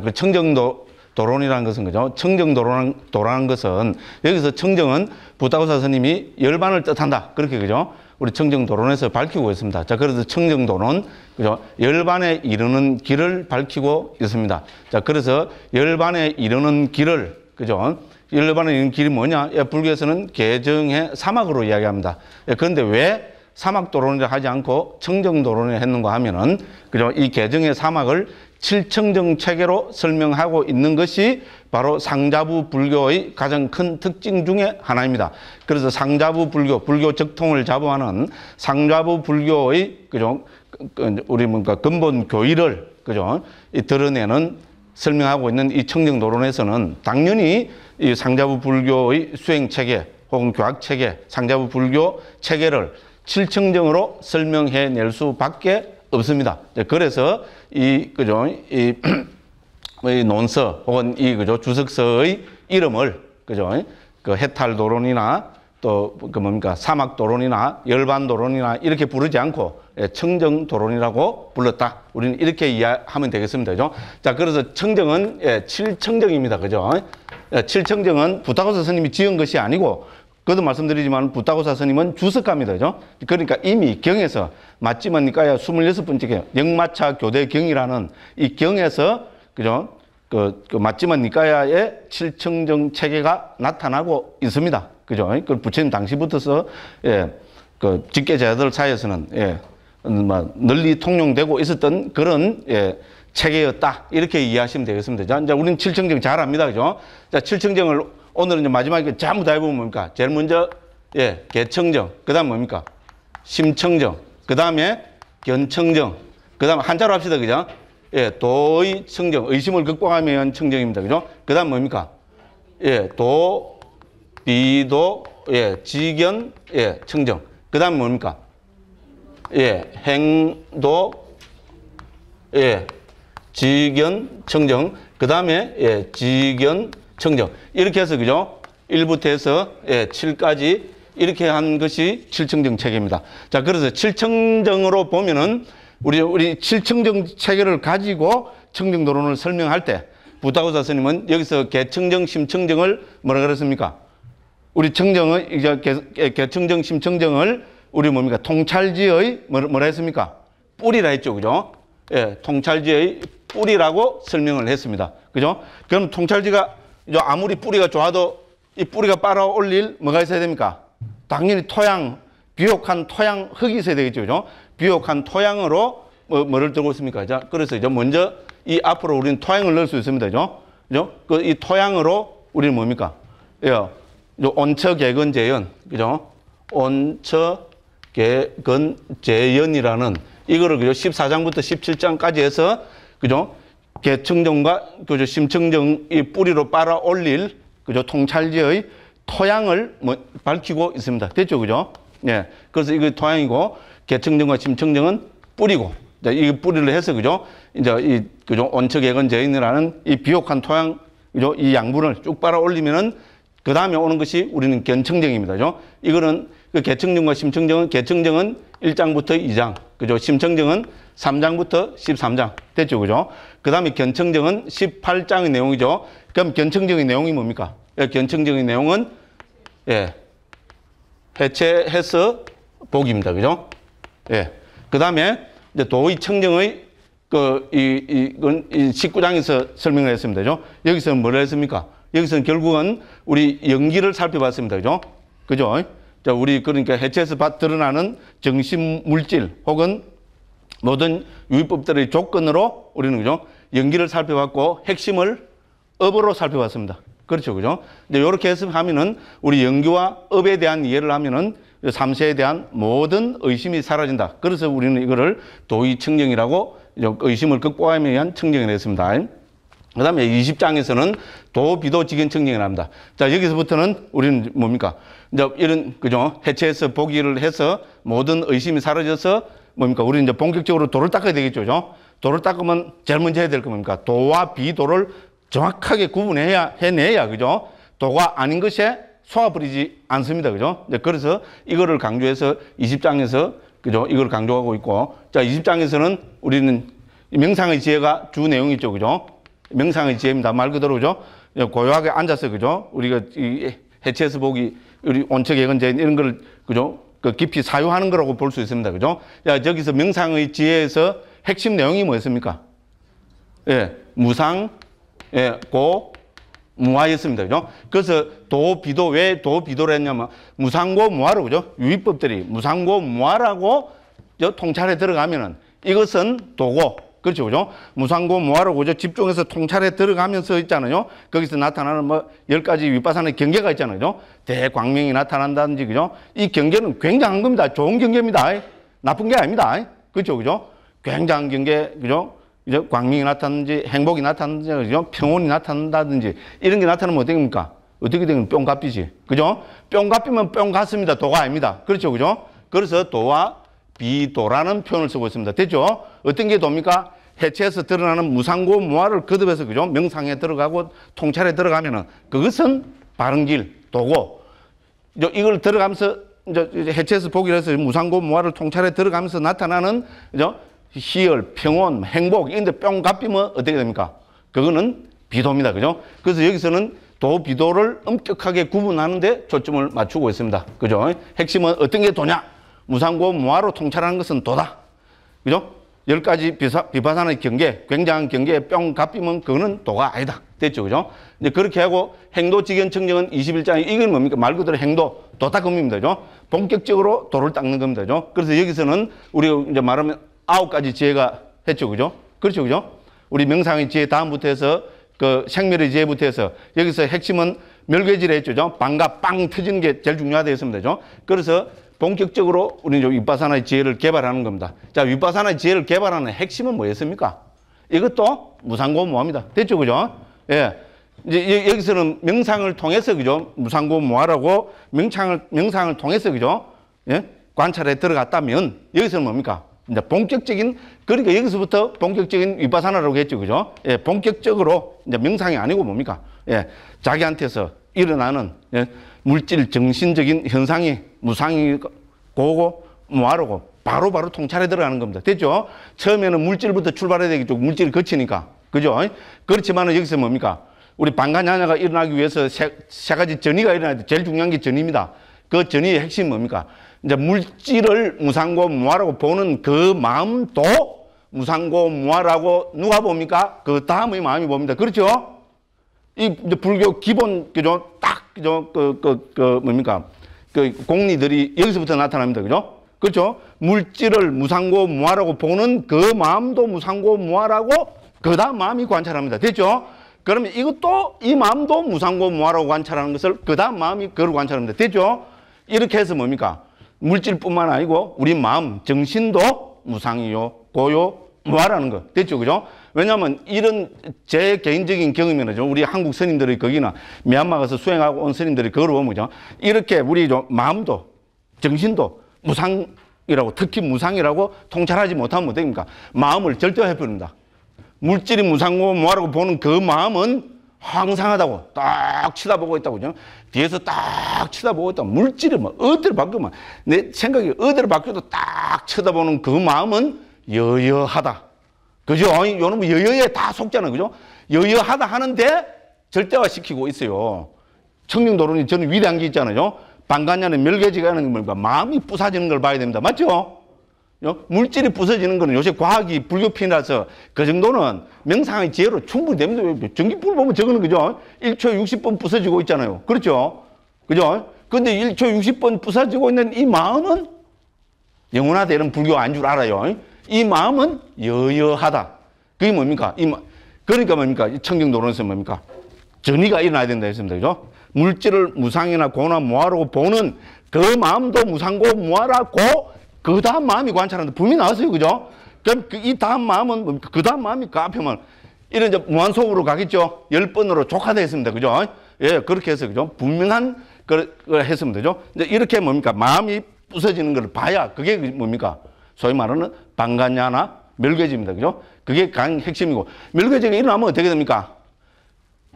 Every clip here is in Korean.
그 청정도 도론이라는 것은 그죠. 청정도론 도라는 것은 여기서 청정은 부다고사 스님이 열반을 뜻한다. 그렇게 그죠. 우리 청정도론에서 밝히고 있습니다. 자, 그래서 청정도론 그죠. 열반에 이르는 길을 밝히고 있습니다. 자, 그래서 열반에 이르는 길을 그죠. 열반에 이르는 길이 뭐냐? 예, 불교에서는 개정의 사막으로 이야기합니다. 예, 그런데 왜 사막 도론을 하지 않고 청정 도론을 했는가 하면은 그죠? 이 개정의 사막을 칠청정 체계로 설명하고 있는 것이 바로 상자부 불교의 가장 큰 특징 중에 하나입니다. 그래서 상자부 불교, 불교 적통을 자부하는 상자부 불교의 그죠? 그, 그, 우리 뭔가 근본 교의를 그죠? 이 드러내는 설명하고 있는 이 청정 도론에서는 당연히 이 상자부 불교의 수행 체계 혹은 교학 체계, 상자부 불교 체계를 칠청정으로 설명해 낼 수밖에 없습니다. 그래서 이 그죠 이, 논서 혹은 이 그죠 주석서의 이름을 그죠 그 해탈 도론이나 또 그 뭡니까 사막 도론이나 열반 도론이나 이렇게 부르지 않고 예, 청정 도론이라고 불렀다. 우리는 이렇게 이해하면 되겠습니다. 그죠? 자, 그래서 청정은 예, 칠청정입니다. 그죠? 예, 칠청정은 부탁고서 스님이 지은 것이 아니고 그것도 말씀드리지만 부타고사 스님은 주석가입니다. 그죠? 렇 그러니까 이미 경에서 맞지니 까야 26번째 경영마차 교대 경이라는 이 경에서 그죠? 그, 그 맞지만 니까야의 칠청정 체계가 나타나고 있습니다. 그죠? 그 부처님 당시부터서 예, 그 직계자들 사이에서는 예, 막 뭐 널리 통용되고 있었던 그런 예, 체계였다. 이렇게 이해하시면 되겠습니다. 자, 이제 우리는 칠청정 잘합니다 그죠? 자, 칠청정을 오늘은 이제 마지막에 전부 다 해보면 뭡니까? 제일 먼저, 예, 개청정. 그 다음 뭡니까? 심청정. 그 다음에 견청정. 그 다음 한자로 합시다. 그죠? 예, 도의 청정. 의심을 극복하면 한 청정입니다. 그죠? 그 다음 뭡니까? 예, 도, 비도, 예, 지견, 예, 청정. 그 다음 뭡니까? 예, 행도, 예, 지견, 청정. 그 다음에, 예, 지견, 청정 이렇게 해서 그죠? 1부터 해서 예, 7까지 이렇게 한 것이 칠청정 체계입니다. 자, 그래서 칠청정으로 보면은 우리 우리 칠청정 체계를 가지고 청정 도론을 설명할 때 부타고사 생님은 여기서 개청정 심청정을 뭐라 그랬습니까? 우리 청정의 이제 개청정 심청정을 우리 뭡니까? 통찰지의 뭐라, 뭐라 했습니까? 뿌리라 했죠. 그죠? 예, 통찰지의 뿌리라고 설명을 했습니다. 그죠? 그럼 통찰지가 이 아무리 뿌리가 좋아도 이 뿌리가 빨아올릴 뭐가 있어야 됩니까? 당연히 토양, 비옥한 토양 흙이 있어야 되겠죠. 그죠? 비옥한 토양으로 뭐, 뭐를 들고 있습니까? 자, 그래서 이제 먼저 이 앞으로 우리는 토양을 넣을 수 있습니다. 그죠? 그죠? 그 이 토양으로 우리는 뭡니까? 예. 온처개근재연 그죠? 온처개근재연이라는 이거를 그죠? 14장부터 17장까지 해서 그죠? 계층정과 그저심층정의 뿌리로 빨아올릴 그저 통찰지의 토양을 뭐 밝히고 있습니다. 됐죠, 그죠? 예. 그래서 이거 토양이고 계층정과 심층정은 뿌리고 이제 이 뿌리를 해서 그죠 이제 이 그죠 온척액건제인이라는 이 비옥한 토양 그죠 이 양분을 쭉 빨아올리면은 그 다음에 오는 것이 우리는 견층정입니다 그죠? 이거는 그 계층정과 심층정은 계층정은 일장부터이장 그죠? 심층정은 3장부터 13장 됐죠 그죠 그 다음에 견청정은 18장의 내용이죠 그럼 견청정의 내용이 뭡니까 예, 견청정의 내용은 예 해체해서 복입니다 그죠 예그 다음에 이제 도의 청정의 그 이 이건 이 19장에서 설명을 했습니다 그죠 여기서는 뭐를 했습니까 여기서는 결국은 우리 연기를 살펴봤습니다 그죠 그죠 자 우리 그러니까 해체해서 드러나는 정신 물질 혹은 모든 유의법들의 조건으로 우리는 그죠? 연기를 살펴봤고 핵심을 업으로 살펴봤습니다. 그렇죠. 그죠? 이제 이렇게 해서하면은 우리 연기와 업에 대한 이해를 하면은 삼세에 대한 모든 의심이 사라진다. 그래서 우리는 이거를 도의 측정이라고 의심을 극복함에 의한 측정을 했습니다. 그 다음에 20장에서는 도비도 직인 측정을 합니다. 자, 여기서부터는 우리는 뭡니까? 이제 이런, 그죠? 해체해서 보기를 해서 모든 의심이 사라져서 뭡니까? 우리 이제 본격적으로 도를 닦아야 되겠죠. 그죠? 도를 닦으면 제일 먼저 해야 될겁니까 도와 비도를 정확하게 구분해야, 해내야, 그죠? 도가 아닌 것에 소화버리지 않습니다. 그죠? 네, 그래서 이거를 강조해서 20장에서, 그죠? 이걸 강조하고 있고, 자, 20장에서는 우리는 명상의 지혜가 주 내용이죠. 그죠? 명상의 지혜입니다. 말 그대로죠. 그 네, 고요하게 앉아서, 그죠? 우리가 이 해체해서 보기, 우리 온척 예건제 이런 걸, 그죠? 그 깊이 사유하는 거라고 볼 수 있습니다. 그죠? 자, 여기서 명상의 지혜에서 핵심 내용이 뭐였습니까? 예, 무상, 예, 고, 무화였습니다. 그죠? 그래서 도, 비도, 왜 도, 비도를 했냐면 무상고, 무화로, 그죠? 유의법들이 무상고, 무화라고 통찰에 들어가면은 이것은 도고, 그렇죠, 그죠? 무상고, 무하로 그죠? 집중해서 통찰에 들어가면서 있잖아요. 거기서 나타나는 뭐, 열 가지 윗바산의 경계가 있잖아요, 그죠? 대광명이 나타난다든지, 그죠? 이 경계는 굉장한 겁니다. 좋은 경계입니다. 나쁜 게 아닙니다. 그렇죠, 그죠? 굉장한 경계, 그죠? 이제 광명이 나타나는지, 행복이 나타나는지, 그죠? 평온이 나타난다든지, 이런 게 나타나면 어떻게 됩니까? 어떻게 되면 뿅갑이지 그죠? 뿅갑이면뿅 같습니다. 도가 아닙니다. 그렇죠, 그죠? 그래서 도와 비도라는 표현을 쓰고 있습니다. 됐죠? 어떤 게 돕니까? 해체에서 드러나는 무상고 무화를 거듭해서 그죠? 명상에 들어가고 통찰에 들어가면은 그것은 바른 길 도고 이걸 들어가면서 이제 해체에서 보기로 해서 무상고 무화를 통찰에 들어가면서 나타나는 그죠? 희열, 평온, 행복 이런데 뿅 갚이면 어떻게 됩니까? 그거는 비도입니다. 그죠? 그래서 여기서는 도, 비도를 엄격하게 구분하는데 초점을 맞추고 있습니다. 그죠? 핵심은 어떤 게 도냐? 무상고 무화로 통찰하는 것은 도다. 그죠? 열 가지 비사, 비파산의 경계, 굉장한 경계에 뿅 갚이면 그거는 도가 아니다. 됐죠? 그죠? 이제 그렇게 하고 행도 지연 청정은 21장에 이건 뭡니까? 말 그대로 행도, 도다금입니다 그죠? 본격적으로 도를 닦는 겁니다. 그죠? 그래서 여기서는 우리가 이제 말하면 아홉 가지 지혜가 했죠. 그죠? 그렇죠. 그죠? 우리 명상의 지혜 다음부터 해서 그 생멸의 지혜부터 해서 여기서 핵심은 멸괴질에 했죠. 방가 빵 터지는 게 제일 중요하다 했습니다. 그죠? 그래서 본격적으로 우리는 윗바사나의 지혜를 개발하는 겁니다. 자, 윗바사나의 지혜를 개발하는 핵심은 뭐였습니까? 이것도 무상고모합니다. 됐죠, 그죠? 예. 이제 여기서는 명상을 통해서, 그죠? 무상고모하라고 명상을, 명상을 통해서, 그죠? 예? 관찰에 들어갔다면 여기서는 뭡니까? 이제 본격적인, 그러니까 여기서부터 본격적인 윗바사나라고 했죠, 그죠? 예, 본격적으로 이제 명상이 아니고 뭡니까? 예, 자기한테서 일어나는 예, 물질 정신적인 현상이 무상이고 무하르고 바로바로 통찰에 들어가는 겁니다. 됐죠? 처음에는 물질부터 출발해야 되겠죠. 물질이 거치니까. 그죠? 그렇지만은 여기서 뭡니까? 우리 방가냐냐가 일어나기 위해서 세, 세 가지 전이가 일어나야 돼. 제일 중요한 게 전입니다. 그 전이의 핵심 뭡니까? 이제 물질을 무상고 무하라고 보는 그 마음도 무상고 무하라고 누가 봅니까? 그 다음의 마음이 봅니다. 그렇죠? 이 불교 기본 그죠? 딱 그죠? 그 그, 그 뭡니까? 그 공리들이 여기서부터 나타납니다. 그죠? 그렇죠? 물질을 무상고 무하라고 보는 그 마음도 무상고 무하라고 그다 음 마음이 관찰합니다. 됐죠? 그러면 이것도 이 마음도 무상고 무하라고 관찰하는 것을 그다 음 마음이 그걸 관찰합니다. 됐죠? 이렇게 해서 뭡니까? 물질뿐만 아니고 우리 마음, 정신도 무상이요, 고요, 무하라는 거. 됐죠? 그죠? 왜냐하면 이런 제 개인적인 경험이죠. 우리 한국 스님들이 거기나 미얀마 가서 수행하고 온 스님들이 그걸 보면 죠 이렇게 우리 좀 마음도 정신도 무상이라고 특히 무상이라고 통찰하지 못하면 됩니까? 마음을 절대해 버니다 물질이 무상고 뭐하라고 보는 그 마음은 황상하다고 딱 쳐다보고 있다고 그죠? 뒤에서 딱 쳐다보고 있다. 물질이 뭐 어디를 바뀌면 내 생각이 어디를 바뀌어도 딱 쳐다보는 그 마음은 여여하다. 그죠? 요는 뭐 여여에 다 속잖아요. 그죠? 여여하다 하는데 절대화시키고 있어요. 청룡도론이 저는 위대한 게 있잖아요. 반가냐는 멸개지가 하는 겁니까? 마음이 부서지는걸 봐야 됩니다. 맞죠? 어? 물질이 부서지는 거는 요새 과학이 불교편이라서 그 정도는 명상의 지혜로 충분히 됩니다. 전기불 보면 저거는 그죠? 1초 60번 부서지고 있잖아요. 그렇죠? 그죠? 근데 1초 60번 부서지고 있는 이 마음은 영원하다 이런 불교 안 줄 알아요. 이 마음은 여여하다. 그게 뭡니까? 이 마, 그러니까 뭡니까? 청경 노론에서 뭡니까? 전이가 일어나야 된다 했습니다. 그죠? 물질을 무상이나 고나 무하라고 보는 그 마음도 무상고 무하라고그 다음 마음이 관찰한다. 분명히 나왔어요. 그죠? 그럼 그, 이 다음 마음은 뭡니까? 그 다음 마음이 그 앞에 말. 이런 이제 무한속으로 가겠죠? 열 번으로 조카다 했습니다. 그죠? 예, 그렇게 해서 그죠? 분명한 걸, 걸 했으면 되죠? 이제 이렇게 뭡니까? 마음이 부서지는 걸 봐야 그게 뭡니까? 소위 말하는 방간야나 멸괴지입니다. 그죠? 그게 강 핵심이고 멸괴지가 일어나면 어떻게 됩니까?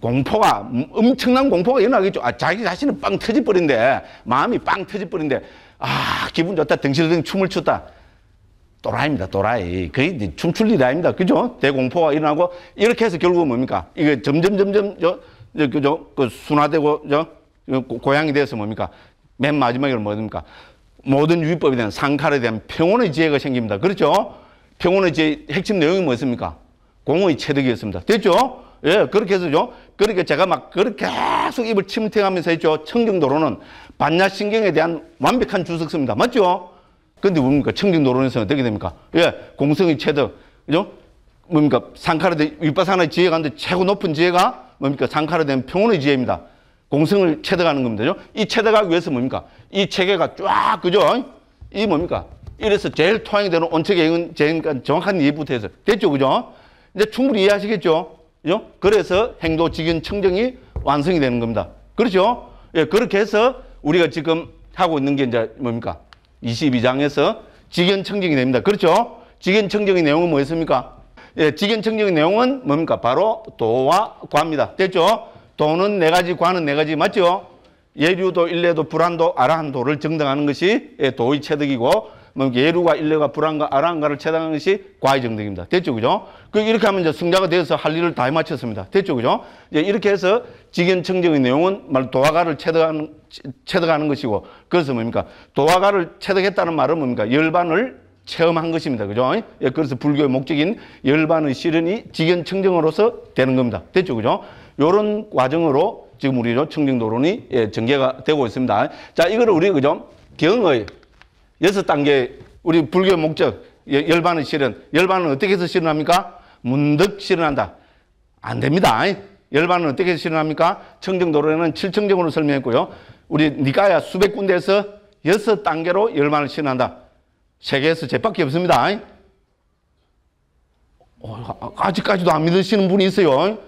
공포가 엄청난 공포가 일어나겠죠. 아, 자기 자신은 빵터질뻔인데 마음이 빵터질뻔인데아 기분 좋다 등실등 춤을 췄다. 또라이입니다. 또라이. 그게 춤출 일이 아닙니다. 그죠? 대공포가 일어나고 이렇게 해서 결국은 뭡니까? 이게 점점 점점 저, 저, 그 저, 그 순화되고 저 그 고향이 되어서 뭡니까? 맨마지막에뭐 뭡니까? 모든 유의법에 대한 상칼에 대한 평온의 지혜가 생깁니다. 그렇죠? 평온의 지혜 핵심 내용이 뭐였습니까? 공의 체득이었습니다. 됐죠? 예, 그렇게 해서죠. 그러니까 제가 막 그렇게 계속 입을 침투하면서 했죠. 청정도로는 반야신경에 대한 완벽한 주석서입니다. 맞죠? 근데 뭡니까? 청정도로에서는 어떻게 됩니까? 예, 공성의 체득. 그죠? 뭡니까? 상카르데, 윗바산의 지혜가 최고 높은 지혜가 뭡니까? 상카르된 평온의 지혜입니다. 공성을 채득하는 겁니다. 이채득하기 위해서 뭡니까? 이 체계가 쫙, 그죠? 이 뭡니까? 이래서 제일 토양이 되는 온체계 행은 그러니까 정확한 예부터 해서 됐죠, 그죠? 이제 충분히 이해하시겠죠? 그죠? 그래서 행도, 직인, 청정이 완성이 되는 겁니다. 그렇죠? 예, 그렇게 해서 우리가 지금 하고 있는 게 이제 뭡니까? 22장에서 직연 청정이 됩니다. 그렇죠? 직연 청정의 내용은 뭐였습니까? 예, 직연 청정의 내용은 뭡니까? 바로 도와 과입니다. 됐죠? 도는 네 가지, 관은 네 가지 맞죠? 예류도, 일례도, 불안도, 아라한도를 정당하는 것이 예, 도의 체득이고 뭐 예루가 일례가 불안과 아라한가를 체당하는 것이 과의 정득입니다. 됐죠? 그죠? 그 이렇게 하면 이제 승자가 되어서 할 일을 다 마쳤습니다. 됐죠? 그죠? 이제 이렇게 해서 직연 청정의 내용은 말 도화가를 체득하는, 체득하는 것이고 그것은 뭡니까? 도화가를 체득했다는 말은 뭡니까? 열반을 체험한 것입니다. 그죠? 예, 그래서 불교의 목적인 열반의 실현이 직연 청정으로서 되는 겁니다. 됐죠? 그죠? 요런 과정으로 지금 우리 청정도론이 예, 전개가 되고 있습니다. 자, 이거를 우리 그죠? 경의 여섯 단계 우리 불교 목적 예, 열반의 실현. 열반은 어떻게 해서 실현합니까? 문득 실현한다. 안 됩니다. 열반은 어떻게 해서 실현합니까? 청정도론에는 칠청정으로 설명했고요. 우리 니까야 수백 군데에서 여섯 단계로 열반을 실현한다. 세계에서 제밖에 없습니다. 어, 아직까지도 안 믿으시는 분이 있어요.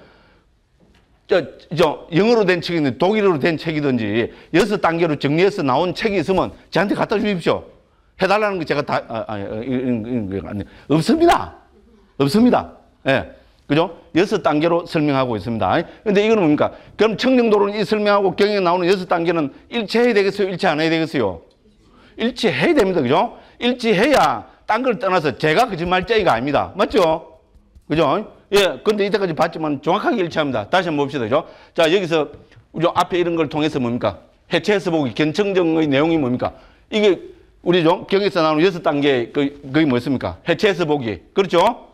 저, 저 영어로 된 책이든 독일어로 된 책이든지 여섯 단계로 정리해서 나온 책이 있으면 저한테 갖다 주십시오. 해달라는 거 제가 다 아, 아, 아, 없습니다. 없습니다. 예. 그죠? 여섯 단계로 설명하고 있습니다. 근데 이거는 뭡니까? 그럼 청정도로는 이 설명하고 경영에 나오는 여섯 단계는 일치해야 되겠어요? 일치 안 해야 되겠어요? 일치해야 됩니다. 그죠? 일치해야 딴 걸 떠나서 제가 거짓말쟁이가 아닙니다. 맞죠? 그죠? 예, 근데 이때까지 봤지만 정확하게 일치합니다. 다시 한 번 봅시다. 그죠? 자, 여기서 우리 앞에 이런 걸 통해서 뭡니까? 해체해서 보기 견청정의 내용이 뭡니까? 이게 우리 좀 경에서 나오는 여섯 단계 그 그게 뭐였습니까? 해체해서 보기. 그렇죠?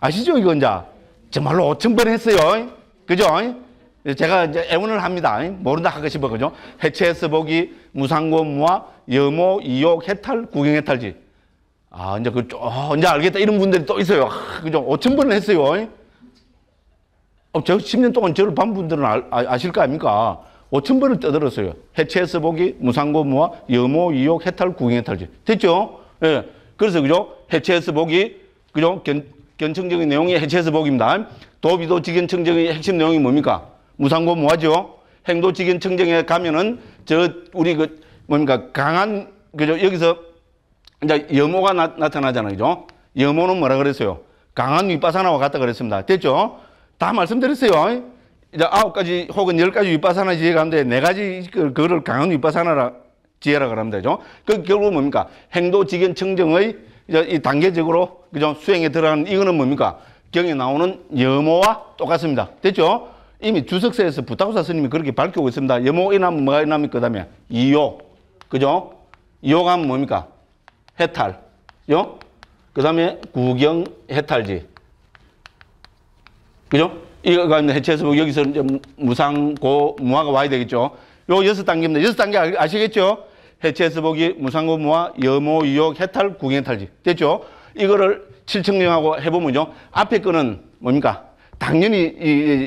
아시죠, 이건 자. 정말로 오천 번 했어요. 그죠? 제가 이제 애원을 합니다. 모른다 하고 싶어. 그죠? 해체해서 보기, 무상고무와 여모, 이욕, 해탈, 구경해탈지. 아, 이제 그, 어, 이제 알겠다. 이런 분들이 또 있어요. 아, 그죠? 5천 번을 했어요. 어, 저 10년 동안 저를 반 분들은 아, 아 실거 아닙니까? 5천 번을 떠들었어요. 해체해서 보기, 무상고무와 여모, 이욕, 해탈, 구경해탈지. 됐죠? 예. 그래서 그죠? 해체해서 보기, 그죠? 견, 견청적인 내용이 해체해서 보기입니다. 도비도 직연청정의 핵심 내용이 뭡니까? 무상고무하죠? 행도직연청정에 가면은 저, 우리 그, 뭡니까? 강한, 그죠? 여기서 이제 염호가 나, 나 타나잖아요 그죠? 염호는 뭐라 그랬어요? 강한 윗바사나와 같다 그랬습니다. 됐죠? 다 말씀드렸어요. 이제 아홉 가지 혹은 열 가지 윗바사나 지혜가 있는데 네 가지 그거를 강한 윗바사나라 지혜라 그럽니다그죠그 결국 은 뭡니까? 행도 직연 청정의 이제 이 단계적으로 그죠? 수행에 들어가는 이거는 뭡니까? 경에 나오는 염호와 똑같습니다. 됐죠? 이미 주석서에서 부탁사 스님이 그렇게 밝히고 있습니다. 염호이나 뭐가 남나까그 다음에 이요. 그죠? 이요가 뭡니까? 해탈. 요? 그 다음에 구경 해탈지. 그죠? 이거가 해체해서 뭐 여기서 무상, 고, 무화가 와야 되겠죠. 요 여섯 단계입니다. 여섯 단계 아, 아시겠죠? 해체해서보기, 무상고, 무화, 여모, 유혹, 해탈, 구경, 해탈지. 됐죠? 이거를 칠청령하고 해보면요. 앞에 거는 뭡니까? 당연히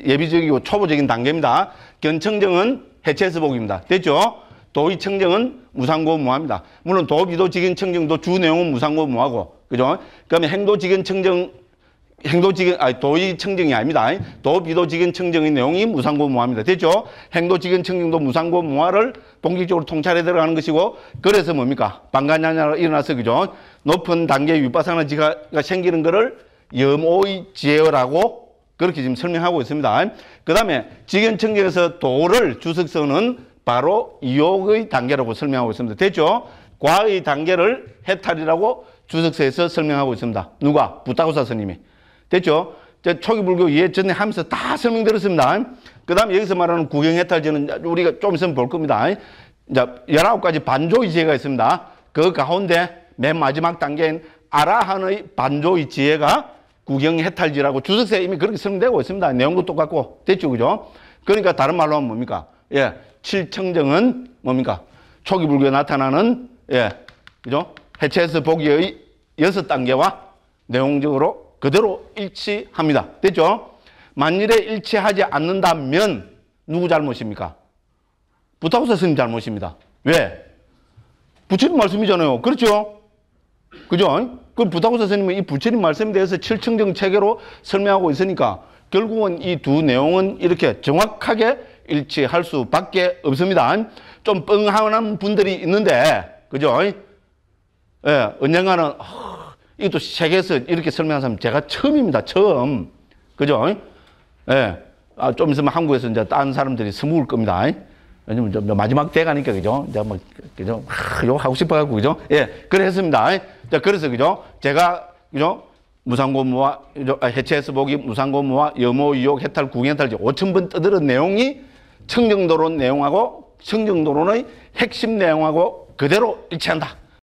예비적이고 초보적인 단계입니다. 견청정은 해체해서보기입니다. 됐죠? 도의 청정은 무상고무합니다. 물론 도비도 직인 청정도 주 내용은 무상고무하고 그죠? 그다음에 행도 직인 청정 행도 직인 아니 도의 청정이 아닙니다. 도비도 직인 청정의 내용이 무상고무합니다. 됐죠? 행도 직인 청정도 무상고무화를 본격적으로 통찰해 들어가는 것이고 그래서 뭡니까? 방가냐냐로 일어나서 그죠? 높은 단계의 윗바사나 지가 생기는 거를 염오의 지어라고 그렇게 지금 설명하고 있습니다. 그 다음에 직연청정에서 도를 주석서는 바로 이용의 단계라고 설명하고 있습니다. 됐죠? 과의 단계를 해탈이라고 주석서에서 설명하고 있습니다. 누가? 부타고사 선님이 됐죠? 초기불교 이해 전에 하면서 다 설명드렸습니다. 그 다음에 여기서 말하는 구경해탈지는 우리가 좀 있으면 볼 겁니다. 이 자, 19가지 반조의지혜가 있습니다. 그 가운데 맨 마지막 단계인 아라한의 반조의지혜가 구경해탈지라고 주석서에 이미 그렇게 설명되고 있습니다. 내용도 똑같고. 됐죠? 그죠? 그러니까 다른 말로 하면 뭡니까? 예. 칠청정은 뭡니까? 초기 불교에 나타나는 예, 그죠? 해체해서 보기의 여섯 단계와 내용적으로 그대로 일치합니다. 됐죠? 만일에 일치하지 않는다면 누구 잘못입니까? 부타고사 생님 잘못입니다. 왜? 부처님 말씀이잖아요. 그렇죠? 그죠? 그 부타고사 생님은이 부처님 말씀에 대해서 칠청정 체계로 설명하고 있으니까 결국은 이 두 내용은 이렇게 정확하게 일치할 수밖에 없습니다. 좀 뻥하는 분들이 있는데, 그죠? 예, 언젠가는 어, 이것도 세계에서 이렇게 설명한 사람 제가 처음입니다. 처음. 그죠? 예. 아, 좀 있으면 한국에서 이제 딴 사람들이 스무울 겁니다. 왜냐면 좀 뭐 마지막 때 가니까 그죠? 이제 뭐 그죠? 하, 아, 요 하고 싶어 갖고 그죠? 예. 그래 했습니다. 자, 그래서 그죠? 제가 그죠? 무상고무와 아, 해체해서 보기 무상고무와 여모 유혹 해탈 구경해탈 5천 번떠들는 내용이 청경도론 내용하고 청경도론의 핵심 내용하고 그대로 일치한다.